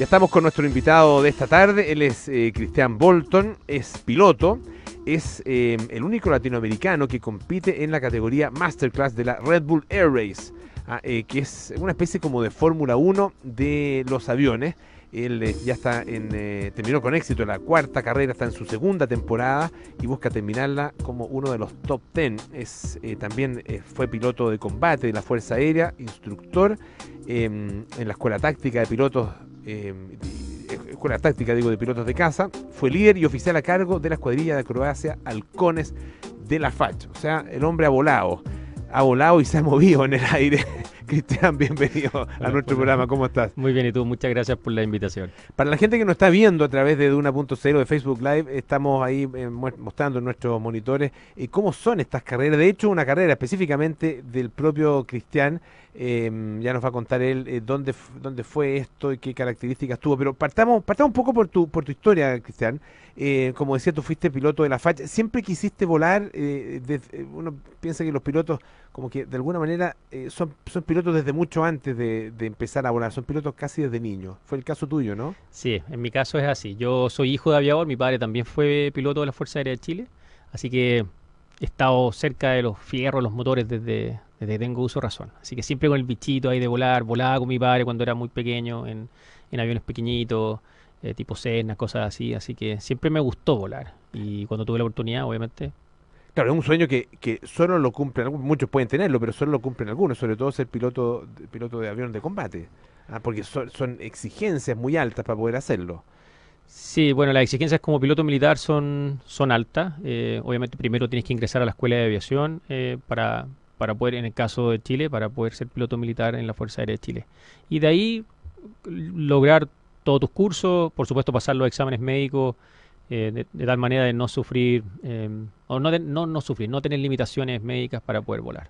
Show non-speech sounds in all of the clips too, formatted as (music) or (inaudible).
Ya estamos con nuestro invitado de esta tarde, él es eh, Cristian Bolton, es piloto, es eh, el único latinoamericano que compite en la categoría Masterclass de la Red Bull Air Race, ah, eh, que es una especie como de Fórmula 1 de los aviones. Él ya está terminó con éxito la cuarta carrera, está en su segunda temporada y busca terminarla como uno de los top 10. también fue piloto de combate de la Fuerza Aérea, instructor em, en la Escuela Táctica de Pilotos Em, eh, escuela táctica, digo, de pilotos de casa fue líder y oficial a cargo de la escuadrilla de Croacia Halcones de la Facha. O sea, el hombre ha volado, ha volado y se ha movido en el aire. (laughs) Cristian, bienvenido a nuestro programa. ¿Cómo estás? Muy bien, y tú, muchas gracias por la invitación. Para la gente que nos está viendo a través de Duna.0 de Facebook Live, estamos ahí eh, mostrando nuestros monitores y eh, cómo son estas carreras. De hecho, una carrera específicamente del propio Cristian Em, ya nos va a contar él eh, dónde, dónde fue esto y qué características tuvo. Pero partamos, partamos un poco por tu, por tu historia, Cristian. Eh, como decía, tú fuiste piloto de la facha. Siempre quisiste volar. Eh, uno piensa que los pilotos, como que de alguna manera, son, son pilotos desde mucho antes de, de, empezar a volar. Son pilotos casi desde niños. Fue el caso tuyo, ¿no? Sí, en mi caso es así. Yo soy hijo de aviador. Mi padre también fue piloto de la Fuerza Aérea de Chile. Así que he estado cerca de los fierros, los motores desde, desde tengo uso razón. Así que siempre con el bichito ahí de volar, volaba con mi padre cuando era muy pequeño, en, aviones pequeñitos, eh, tipo Cessna, cosas así. Así que siempre me gustó volar. Y cuando tuve la oportunidad, obviamente. Claro, es un sueño que, solo lo cumplen muchos pueden tenerlo, pero solo lo cumplen algunos, sobre todo ser piloto, piloto de avión de combate. Ah, porque son, exigencias muy altas para poder hacerlo. Sí, bueno, las exigencias como piloto militar son, son altas. Eh, obviamente primero tienes que ingresar a la escuela de aviación eh, para, para poder, en el caso de Chile, para poder ser piloto militar en la Fuerza Aérea de Chile. Y de ahí lograr todos tus cursos, por supuesto pasar los exámenes médicos eh, de, tal manera de no sufrir, eh, o no, no, no, sufrir, no tener limitaciones médicas para poder volar.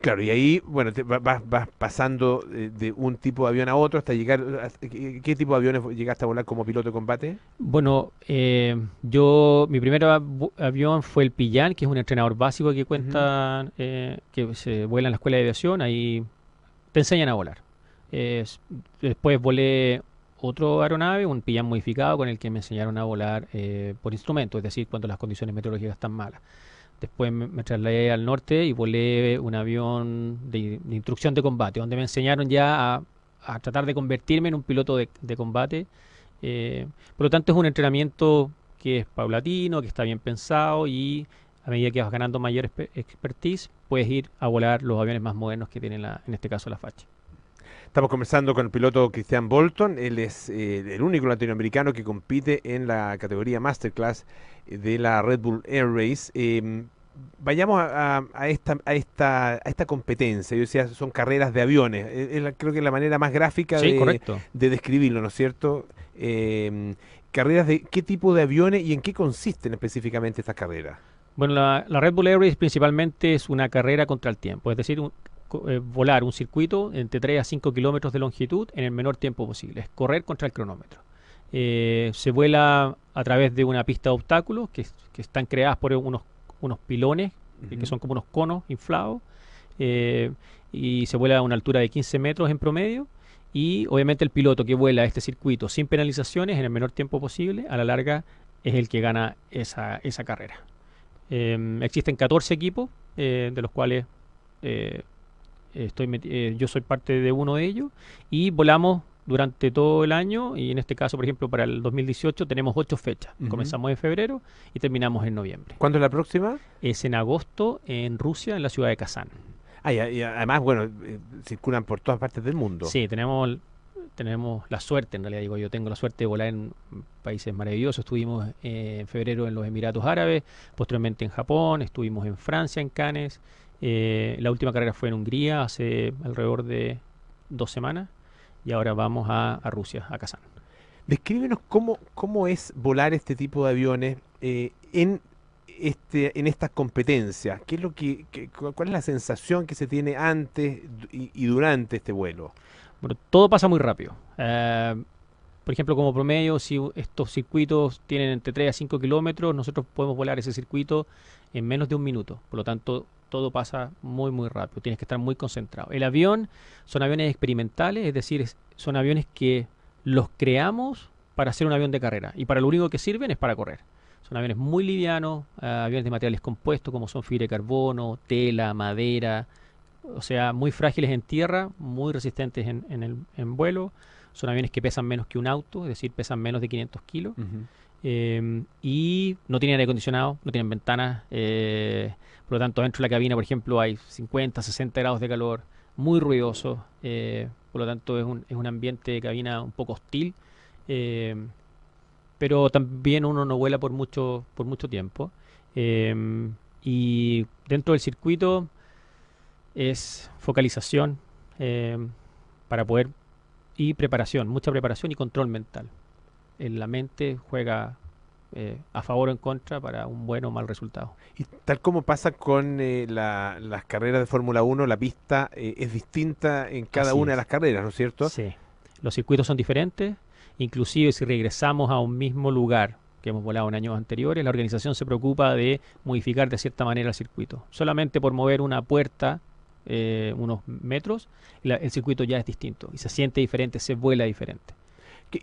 Claro, y ahí, bueno, vas, pasando de un tipo de avión a otro hasta llegar. ¿Qué tipo de aviones llegaste a volar como piloto de combate? Bueno, eh, yo, mi primer avión fue el Pillán, que es un entrenador básico que cuenta, eh, que se vuela en la escuela de aviación, ahí te enseñan a volar. después volé otro aeronave, un Pillán modificado, con el que me enseñaron a volar eh, por instrumento, es decir, cuando las condiciones meteorológicas están malas. Después me, trasladé al norte y volé un avión de, instrucción de combate, donde me enseñaron ya a, tratar de convertirme en un piloto de, combate. Eh, por lo tanto, es un entrenamiento que es paulatino, que está bien pensado y a medida que vas ganando mayor expertise, puedes ir a volar los aviones más modernos que tienen, en este caso, la facha. Estamos conversando con el piloto Cristian Bolton. Él es eh, el único latinoamericano que compite en la categoría Masterclass eh, de la Red Bull Air Race. Em, vayamos a, esta, competencia. Yo decía, son carreras de aviones. creo que es la manera más gráfica de, describirlo, ¿no es cierto? Em, carreras de qué tipo de aviones y en qué consisten específicamente estas carreras. Bueno, la, la Red Bull Air Race principalmente es una carrera contra el tiempo, es decir, un, eh, volar un circuito entre 3 a 5 kilómetros de longitud en el menor tiempo posible, es correr contra el cronómetro. Eh, se vuela a través de una pista de obstáculos que, están creadas por unos, unos pilones, eh, que son como unos conos inflados, y se vuela a una altura de 15 metros en promedio. Y obviamente el piloto que vuela este circuito sin penalizaciones en el menor tiempo posible, a la larga es el que gana esa, carrera. Em, existen 14 equipos, de los cuales estoy eh, yo soy parte de uno de ellos y volamos durante todo el año y en este caso, por ejemplo, para el 2018 tenemos ocho fechas. Comenzamos en febrero y terminamos en noviembre. ¿Cuándo es la próxima? Es en agosto en Rusia, en la ciudad de Kazán. Ah, y, además, bueno, eh, circulan por todas partes del mundo. Sí, tenemos tenemos la suerte, en realidad digo yo tengo la suerte de volar en países maravillosos. Estuvimos eh, en febrero en los Emiratos Árabes, posteriormente en Japón, estuvimos en Francia, en Cannes, eh, la última carrera fue en Hungría hace alrededor de dos semanas y ahora vamos a, Rusia, a Kazán. Descríbenos cómo, cómo es volar este tipo de aviones eh, en, este, en estas competencias. ¿Qué es lo que, ¿Cuál es la sensación que se tiene antes y, durante este vuelo? Bueno, todo pasa muy rápido. Eh, por ejemplo, como promedio, si estos circuitos tienen entre 3 a 5 kilómetros, nosotros podemos volar ese circuito en menos de un minuto. Por lo tanto, todo pasa muy, muy rápido. Tienes que estar muy concentrado. El avión son aviones experimentales, es decir, son aviones que los creamos para hacer un avión de carrera. Y para lo único que sirven es para correr. Son aviones muy livianos, eh, aviones de materiales compuestos como son fibra de carbono, tela, madera. O sea, muy frágiles en tierra, muy resistentes en vuelo son aviones que pesan menos que un auto, es decir, pesan menos de 500 kilos. Eh, y no tienen aire acondicionado, no tienen ventanas. Eh, por lo tanto, dentro de la cabina, por ejemplo, hay 50, 60 grados de calor, muy ruidoso. Eh, por lo tanto, es un, es un ambiente de cabina un poco hostil. pero también uno no vuela por mucho, por mucho tiempo. y dentro del circuito es focalización para poder y preparación, mucha preparación y control mental. En la mente juega eh, a favor o en contra para un buen o mal resultado. Y tal como pasa con eh, las carreras de Fórmula 1, la pista eh, es distinta en cada una de las carreras, ¿no es cierto? Sí, los circuitos son diferentes, inclusive si regresamos a un mismo lugar que hemos volado en años anteriores, la organización se preocupa de modificar de cierta manera el circuito. Solamente por mover una puerta eh, unos metros, el circuito ya es distinto y se siente diferente, se vuela diferente.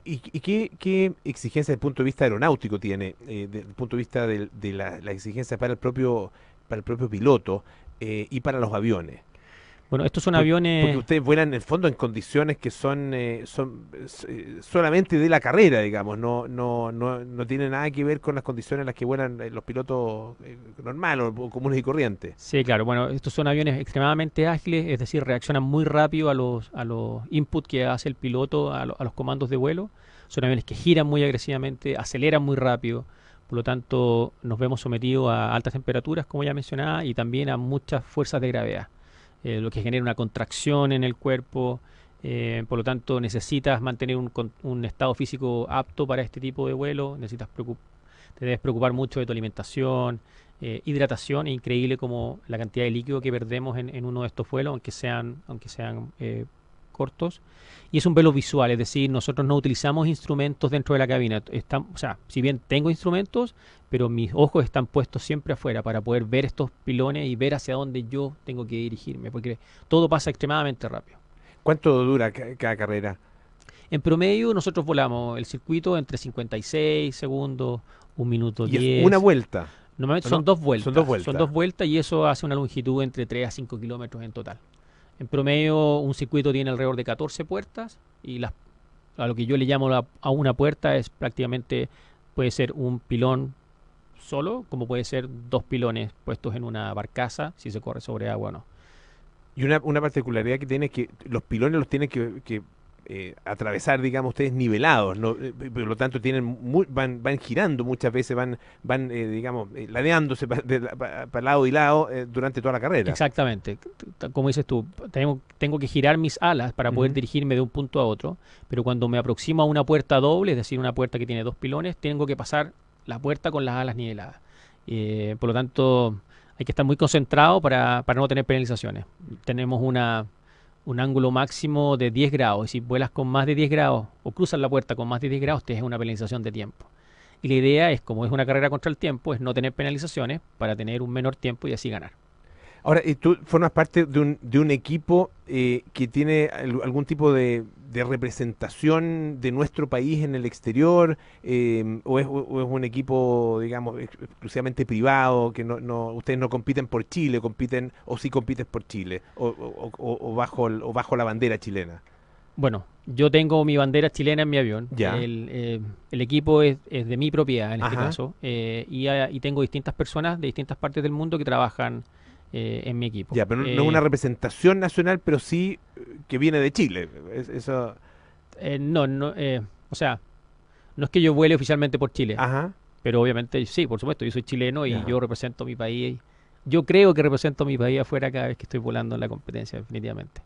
¿Y, qué, exigencia desde el punto de vista aeronáutico tiene, eh, desde el punto de vista de, la, exigencia para el propio, para el propio piloto eh, y para los aviones? Bueno, estos son aviones... Porque ustedes vuelan en el fondo en condiciones que son, eh, son eh, solamente de la carrera, digamos, no, no, no, tiene nada que ver con las condiciones en las que vuelan eh, los pilotos normales o comunes y corrientes. Sí, claro, bueno, estos son aviones extremadamente ágiles, es decir, reaccionan muy rápido a los, a los inputs que hace el piloto, a, a los comandos de vuelo. Son aviones que giran muy agresivamente, aceleran muy rápido. Por lo tanto, nos vemos sometidos a altas temperaturas, como ya mencionaba, y también a muchas fuerzas de gravedad. Eh, lo que genera una contracción en el cuerpo. Eh, por lo tanto, necesitas mantener un, estado físico apto para este tipo de vuelo. Necesitas te debes preocupar mucho de tu alimentación, eh, hidratación. Es increíble como la cantidad de líquido que perdemos en, uno de estos vuelos, aunque sean, aunque sean cortos y es un velo visual, es decir, nosotros no utilizamos instrumentos dentro de la cabina. Están, o sea, si bien tengo instrumentos, pero mis ojos están puestos siempre afuera para poder ver estos pilones y ver hacia dónde yo tengo que dirigirme, porque todo pasa extremadamente rápido. ¿Cuánto dura cada carrera? En promedio nosotros volamos el circuito entre 56 segundos, un minuto ¿Y ¿Una vuelta? Normalmente son, dos vueltas, son dos vueltas. Son dos vueltas y eso hace una longitud entre 3 a 5 kilómetros en total. En promedio, un circuito tiene alrededor de 14 puertas y a lo que yo le llamo a una puerta es prácticamente, puede ser un pilón solo, como puede ser dos pilones puestos en una barcaza, si se corre sobre agua o no. Y una, una particularidad que tiene es que los pilones los tiene que eh, atravesar, digamos, ustedes nivelados, eh, por lo tanto tienen muy, van, van girando muchas veces, van, van eh, digamos, ladeándose para lado y lado durante toda la carrera. Exactamente, como dices tú, tengo, tengo que girar mis alas para poder dirigirme de un punto a otro, pero cuando me aproximo a una puerta doble, es decir, una puerta que tiene dos pilones, tengo que pasar la puerta con las alas niveladas. por lo tanto, hay que estar muy concentrado para, para no tener penalizaciones. Tenemos una un ángulo máximo de 10 grados. Y Si vuelas con más de 10 grados o cruzas la puerta con más de 10 grados, te es una penalización de tiempo. Y la idea es, como es una carrera contra el tiempo, es no tener penalizaciones para tener un menor tiempo y así ganar. Ahora, tú formas parte de un, equipo eh, que tiene algún tipo de, representación de nuestro país en el exterior? Em, o, es, un equipo, digamos, exclusivamente privado, que no, ustedes no compiten por Chile, compiten o sí compites por Chile, o, bajo, la bandera chilena? Bueno, yo tengo mi bandera chilena en mi avión. Eh, el, equipo es, de mi propiedad en este caso. Eh, ah, y tengo distintas personas de distintas partes del mundo que trabajan eh, en mi equipo. Ya, pero no, es eh, una representación nacional, pero sí eh, que viene de Chile. eso... no, no o sea, no es que yo vuele oficialmente por Chile. Ajá. Pero obviamente, sí, por supuesto, yo soy chileno y yo represento mi país. Yo creo que represento mi país afuera cada vez que estoy volando en la competencia, definitivamente.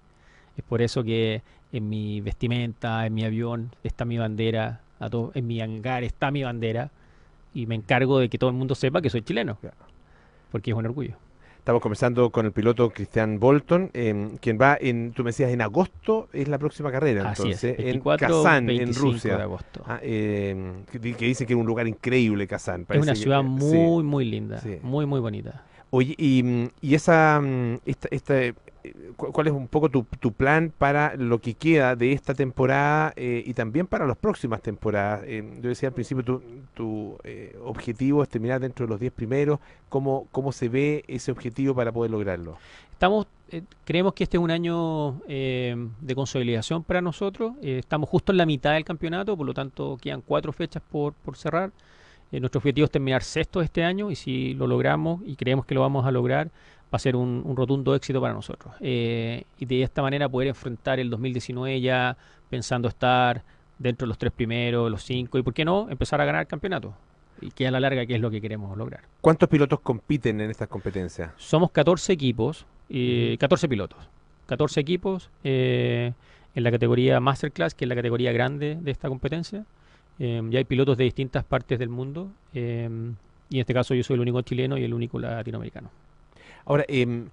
Es por eso que en mi vestimenta, en mi avión, está mi bandera, a todo, en mi hangar está mi bandera y me encargo de que todo el mundo sepa que soy chileno. Porque es un orgullo. Estamos conversando con el piloto Cristian Bolton, em, quien va en, tú me decías, en agosto es la próxima carrera, entonces, en Kazán, en Rusia. Ah, em, que, dice que es un lugar increíble, Kazán. es una ciudad eh, muy, muy linda, muy, muy bonita. Oye, y, mm, esa, mm, esta, esta, eh, ¿cuál es un poco tu, tu, plan para lo que queda de esta temporada eh, y también para las próximas temporadas? Eh, yo decía al principio, tu, tu objetivo es terminar dentro de los 10 primeros. ¿Cómo, ¿Cómo se ve ese objetivo para poder lograrlo? Estamos, creemos que este es un año de consolidación para nosotros. estamos justo en la mitad del campeonato, por lo tanto quedan cuatro fechas por, por cerrar. Eh, nuestro objetivo es terminar sexto este año y si lo logramos y creemos que lo vamos a lograr, va a ser un, rotundo éxito para nosotros. Eh, y de esta manera poder enfrentar el 2019 ya pensando estar dentro de los tres primeros, los cinco y, ¿por qué no?, empezar a ganar el campeonato. Y que a la larga, que es lo que queremos lograr. ¿Cuántos pilotos compiten en estas competencias? Somos 14 equipos, eh, 14 pilotos. 14 equipos eh, en la categoría Masterclass, que es la categoría grande de esta competencia. Em, ya hay pilotos de distintas partes del mundo. Em, y en este caso yo soy el único chileno y el único latinoamericano. Ahora, em,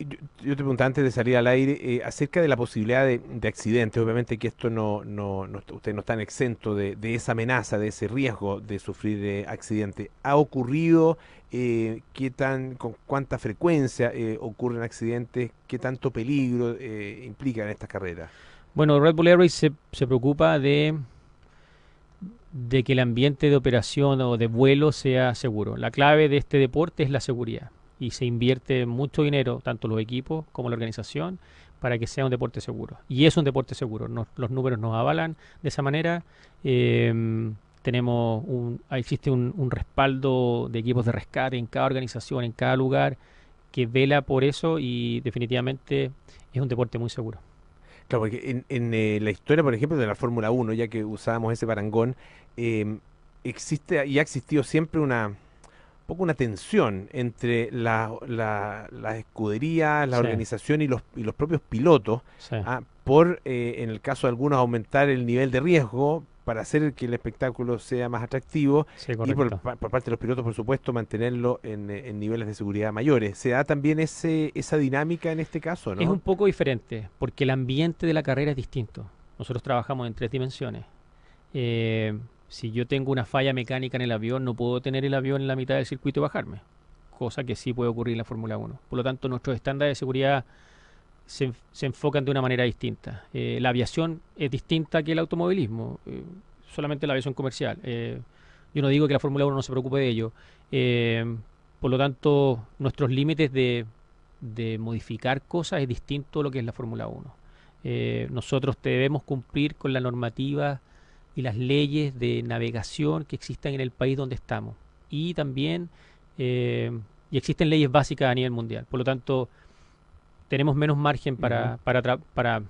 yo, te preguntaba antes de salir al aire eh, acerca de la posibilidad de, accidentes. Obviamente que esto no, no, no ustedes no están exentos de, esa amenaza, de ese riesgo de sufrir eh, accidentes. ¿Ha ocurrido? Eh, ¿Qué tan, con cuánta frecuencia ocurren accidentes? ¿Qué tanto peligro implica en estas carreras? Bueno, Red Bull Airways se preocupa de de que el ambiente de operación o de vuelo sea seguro. La clave de este deporte es la seguridad y se invierte mucho dinero, tanto los equipos como la organización, para que sea un deporte seguro. Y es un deporte seguro, los números nos avalan de esa manera. Em, tenemos un, existe un, respaldo de equipos de rescate en cada organización, en cada lugar, que vela por eso y definitivamente es un deporte muy seguro. Claro, porque en, eh, la historia, por ejemplo, de la Fórmula 1, ya que usábamos ese parangón, Em, existe y ha existido siempre una poco una tensión entre las la, escuderías, la organización y los, y los propios pilotos, ah, por, eh, en el caso de algunos, aumentar el nivel de riesgo para hacer que el espectáculo sea más atractivo y por, parte de los pilotos, por supuesto, mantenerlo en, niveles de seguridad mayores. ¿Se da también ese, esa dinámica en este caso? Es un poco diferente, porque el ambiente de la carrera es distinto. Nosotros trabajamos en tres dimensiones. Eh, si yo tengo una falla mecánica en el avión, no puedo tener el avión en la mitad del circuito y bajarme, cosa que sí puede ocurrir en la Fórmula 1. Por lo tanto, nuestros estándares de seguridad se, enfocan de una manera distinta. Eh, la aviación es distinta que el automovilismo, eh, solamente la aviación comercial. Eh, yo no digo que la Fórmula 1 no se preocupe de ello. por lo tanto, nuestros límites de, modificar cosas es distinto a lo que es la Fórmula 1. nosotros debemos cumplir con la normativa y las leyes de navegación que existen en el país donde estamos. Y también eh, y existen leyes básicas a nivel mundial. Por lo tanto, tenemos menos margen para, para,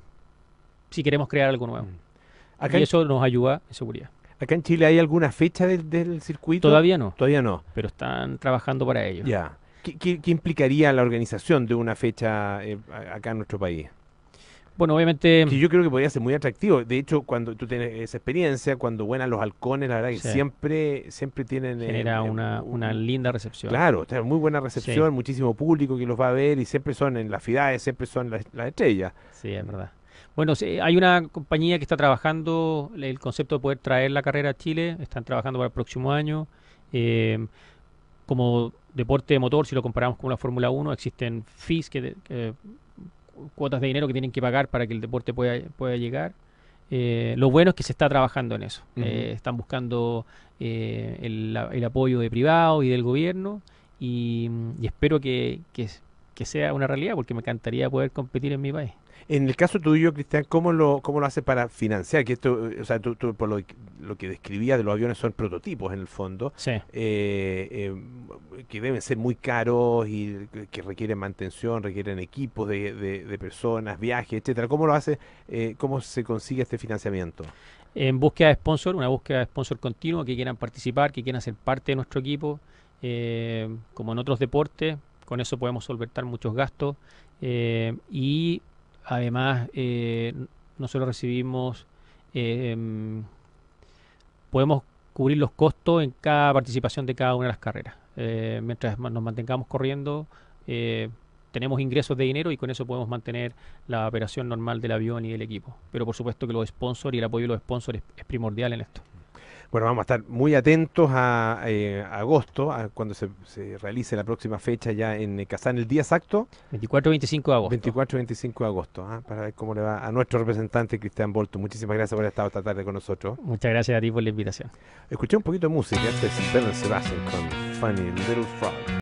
si queremos crear algo nuevo. Mm. y eso nos ayuda en seguridad. ¿Acá en Chile hay alguna fecha del, circuito? Todavía no. Todavía no. Pero están trabajando para ello. Ya. ¿Qué, implicaría la organización de una fecha eh, acá en nuestro país? Bueno, obviamente. Sí, em, yo creo que podría ser muy atractivo. De hecho, cuando tú tienes esa experiencia, cuando vuelan los halcones, la verdad que siempre, siempre tienen. Em, Genera em, una, linda recepción. Claro, muy buena recepción, muchísimo público que los va a ver y siempre son en las ciudades, siempre son las, estrellas. Sí, es verdad. Bueno, hay una compañía que está trabajando el concepto de poder traer la carrera a Chile. Están trabajando para el próximo año. como deporte de motor, si lo comparamos con la Fórmula 1, existen FIS que, que cuotas de dinero que tienen que pagar para que el deporte pueda, pueda llegar. Eh, lo bueno es que se está trabajando en eso. Eh, están buscando eh, el, apoyo de privado y del gobierno y, espero que, sea una realidad porque me encantaría poder competir en mi país. En el caso tuyo, Cristian, ¿cómo lo, cómo lo hace para financiar? Que esto, eh, o sea, tú, por lo, que describías de los aviones son prototipos en el fondo, eh, eh, que deben ser muy caros y que requieren mantención, requieren equipos de, personas, viajes, etcétera. ¿Cómo lo hace? ¿Cómo se consigue este financiamiento? En búsqueda de sponsor, una búsqueda de sponsor continua que quieran participar, que quieran ser parte de nuestro equipo, como en otros deportes, con eso podemos solventar muchos gastos y Además, eh, nosotros recibimos, em, podemos cubrir los costos en cada participación de cada una de las carreras. Eh, mientras nos mantengamos corriendo, eh, tenemos ingresos de dinero y con eso podemos mantener la operación normal del avión y del equipo. Pero por supuesto que los sponsors y el apoyo de los sponsors es primordial en esto. Bueno, vamos a estar muy atentos a, eh, agosto, cuando se, realice la próxima fecha ya en eh, Kazán. ¿El día exacto? 24-25 de agosto. 24-25 de agosto, ¿ah? para ver cómo le va a nuestro representante Cristian Bolto. Muchísimas gracias por haber estado esta tarde con nosotros. Muchas gracias a ti por la invitación. Escuché un poquito de música, este es Sebastian con Funny Little Frog.